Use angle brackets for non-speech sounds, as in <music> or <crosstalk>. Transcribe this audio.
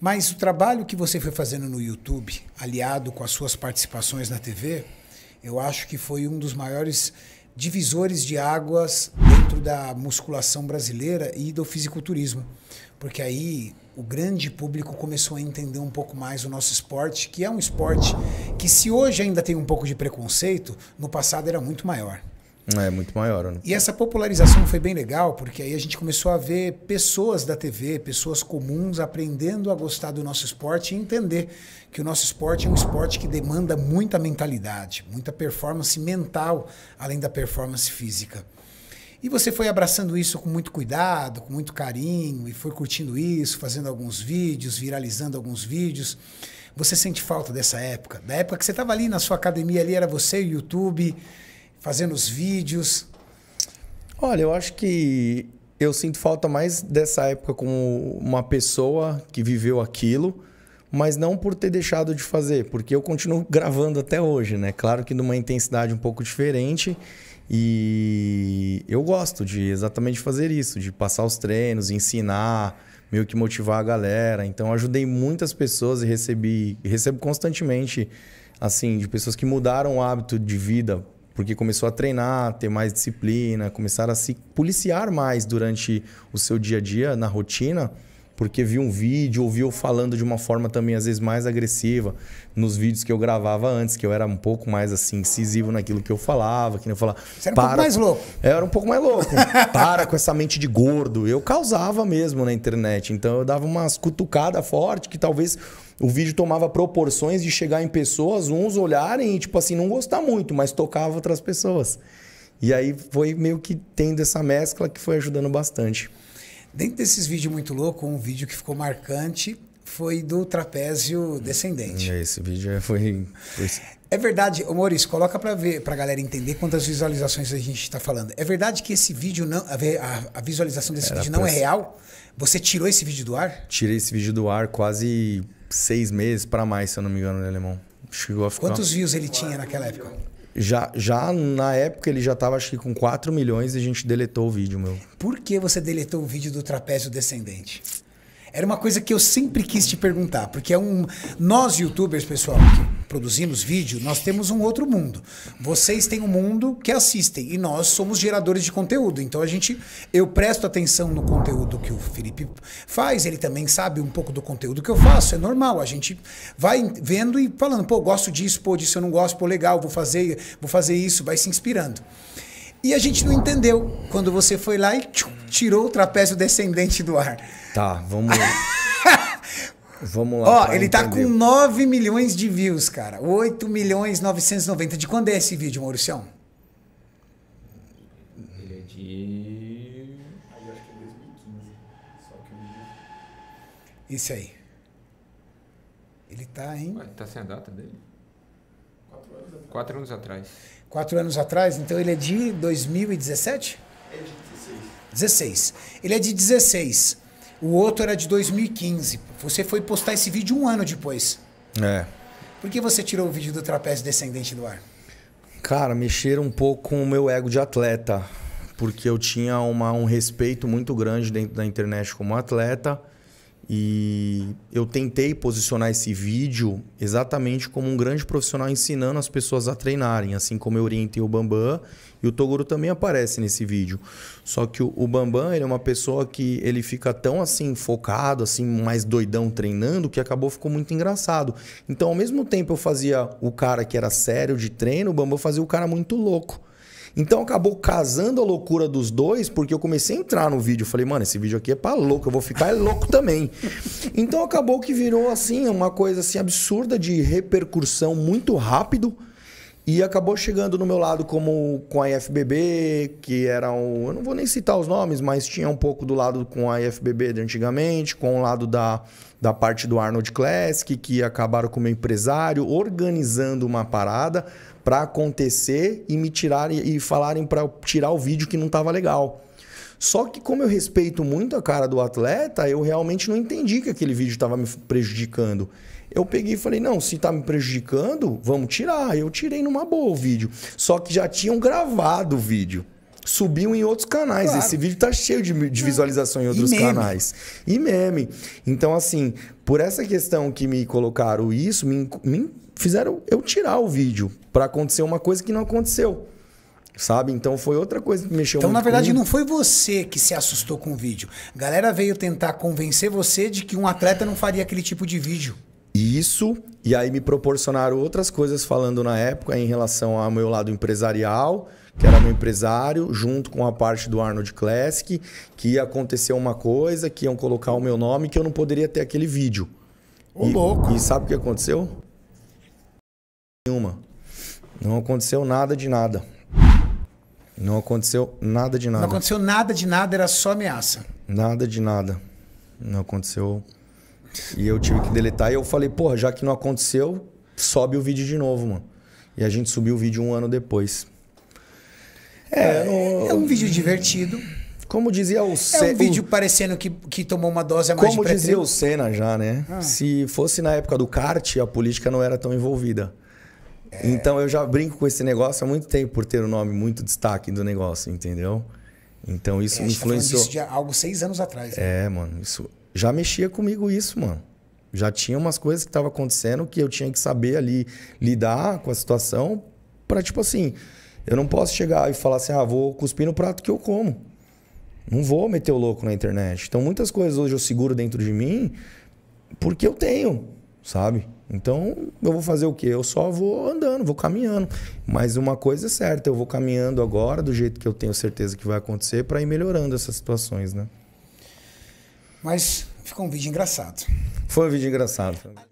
Mas o trabalho que você foi fazendo no YouTube, aliado com as suas participações na TV, eu acho que foi um dos maiores divisores de águas dentro da musculação brasileira e do fisiculturismo. Porque aí o grande público começou a entender um pouco mais o nosso esporte, que é um esporte que, se hoje ainda tem um pouco de preconceito, no passado era muito maior. É muito maior. não? Né? E essa popularização foi bem legal, porque aí a gente começou a ver pessoas da TV, pessoas comuns, aprendendo a gostar do nosso esporte e entender que o nosso esporte é um esporte que demanda muita mentalidade, muita performance mental, além da performance física. E você foi abraçando isso com muito cuidado, com muito carinho, e foi curtindo isso, fazendo alguns vídeos, viralizando alguns vídeos. Você sente falta dessa época? Da época que você estava ali na sua academia, ali era você e o YouTube fazendo os vídeos? Olha, eu acho que eu sinto falta mais dessa época como uma pessoa que viveu aquilo, mas não por ter deixado de fazer, porque eu continuo <laughs> gravando até hoje, né? Claro que numa intensidade um pouco diferente. E eu gosto de exatamente fazer isso, de passar os treinos, ensinar, meio que motivar a galera. Então ajudei muitas pessoas e recebi, recebo constantemente assim, de pessoas que mudaram o hábito de vida porque começou a treinar, ter mais disciplina, começar a se policiar mais durante o seu dia a dia, na rotina porque viu um vídeo, ouviu eu falando de uma forma também às vezes mais agressiva nos vídeos que eu gravava antes, que eu era um pouco mais assim incisivo naquilo que eu falava, que eu falava. Você era um pouco mais louco. É, eu era um pouco mais louco. <laughs> para com essa mente de gordo. Eu causava mesmo na internet, então eu dava umas cutucada forte que talvez o vídeo tomava proporções de chegar em pessoas, uns olharem e tipo assim não gostar muito, mas tocava outras pessoas. E aí foi meio que tendo essa mescla que foi ajudando bastante. Dentro desses vídeos muito loucos, um vídeo que ficou marcante foi do trapézio descendente. É, esse vídeo é, foi. foi... É verdade, Maurício, coloca para ver, para galera entender quantas visualizações a gente está falando. É verdade que esse vídeo não, a, a visualização desse Era vídeo não pra... é real? Você tirou esse vídeo do ar? Tirei esse vídeo do ar quase seis meses para mais, se eu não me engano, no né, alemão. Chegou a ficar. Quantos views ele tinha naquela época? já, já na época ele já estava acho que com 4 milhões e a gente deletou o vídeo, meu. Por que você deletou o vídeo do trapézio descendente? Era uma coisa que eu sempre quis te perguntar, porque é um. Nós, youtubers, pessoal, que produzimos vídeo, nós temos um outro mundo. Vocês têm um mundo que assistem e nós somos geradores de conteúdo. Então a gente, eu presto atenção no conteúdo que o Felipe faz, ele também sabe um pouco do conteúdo que eu faço, é normal. A gente vai vendo e falando, pô, gosto disso, pô, disso eu não gosto, pô, legal, vou fazer, vou fazer isso, vai se inspirando. E a gente não entendeu quando você foi lá e tchum, tirou o trapézio descendente do ar. Tá, vamos. <laughs> Vamos lá. Ó, ele tá com 9 milhões de views, cara. 8 milhões 990. De quando é esse vídeo, Maurício? Ele é de. Aí acho que é 2015. Só que o Isso aí. Ele tá em. Ué, tá sem a data dele? Quatro anos atrás. Quatro anos atrás. Quatro anos atrás, então ele é de 2017? É de 16. 16. Ele é de 16. O outro era de 2015. Você foi postar esse vídeo um ano depois. É. Por que você tirou o vídeo do trapézio descendente do ar? Cara, mexeram um pouco com o meu ego de atleta. Porque eu tinha uma, um respeito muito grande dentro da internet como atleta. E eu tentei posicionar esse vídeo exatamente como um grande profissional ensinando as pessoas a treinarem, assim como eu orientei o Bambam e o Toguro também aparece nesse vídeo. Só que o, Bambam, ele é uma pessoa que ele fica tão assim focado, assim mais doidão treinando, que acabou ficou muito engraçado. Então, ao mesmo tempo eu fazia o cara que era sério de treino, o Bambam fazia o cara muito louco. Então acabou casando a loucura dos dois, porque eu comecei a entrar no vídeo. Falei, mano, esse vídeo aqui é pra louco, eu vou ficar é louco também. então acabou que virou assim, uma coisa assim absurda de repercussão muito rápido e acabou chegando no meu lado como com a IFBB, que era um... Eu não vou nem citar os nomes, mas tinha um pouco do lado com a IFBB de antigamente, com o lado da, da parte do Arnold Classic, que acabaram com o meu empresário, organizando uma parada para acontecer e me tirarem e falarem para tirar o vídeo que não estava legal. Só que como eu respeito muito a cara do atleta, eu realmente não entendi que aquele vídeo estava me prejudicando. Eu peguei e falei, não, se tá me prejudicando, vamos tirar. Eu tirei numa boa o vídeo. Só que já tinham gravado o vídeo. subiu em outros canais. Claro. Esse vídeo tá cheio de, de visualização em outros e canais. E meme. Então, assim, por essa questão que me colocaram isso, me, me fizeram eu tirar o vídeo para acontecer uma coisa que não aconteceu. Sabe? Então foi outra coisa que mexeu Então, na verdade, comigo. não foi você que se assustou com o vídeo. A galera veio tentar convencer você de que um atleta não faria aquele tipo de vídeo isso, e aí me proporcionaram outras coisas falando na época em relação ao meu lado empresarial, que era meu empresário, junto com a parte do Arnold Classic, que ia acontecer uma coisa, que iam colocar o meu nome, que eu não poderia ter aquele vídeo. Ô, e, louco! E sabe o que aconteceu? Nenhuma. Não aconteceu nada de nada. Não aconteceu nada de nada. Não aconteceu nada de nada, era só ameaça. Nada de nada. Não aconteceu e eu tive que deletar. E eu falei, porra, já que não aconteceu, sobe o vídeo de novo, mano. E a gente subiu o vídeo um ano depois. É, é, é um vídeo divertido. Como dizia o Senna. É um vídeo parecendo que, que tomou uma dose a mais Como de dizia o Senna já, né? Ah. Se fosse na época do kart, a política não era tão envolvida. É... Então eu já brinco com esse negócio há muito tempo por ter o um nome muito destaque do negócio, entendeu? Então isso é, tá influenciou. Tá de algo seis anos atrás. Né? É, mano, isso já mexia comigo isso, mano. Já tinha umas coisas que estavam acontecendo que eu tinha que saber ali lidar com a situação para tipo assim, eu não posso chegar e falar assim, ah, vou cuspir no prato que eu como. Não vou meter o louco na internet. Então muitas coisas hoje eu seguro dentro de mim porque eu tenho, sabe? Então eu vou fazer o quê? Eu só vou andando, vou caminhando. Mas uma coisa é certa, eu vou caminhando agora do jeito que eu tenho certeza que vai acontecer para ir melhorando essas situações, né? Mas ficou um vídeo engraçado. Foi um vídeo engraçado.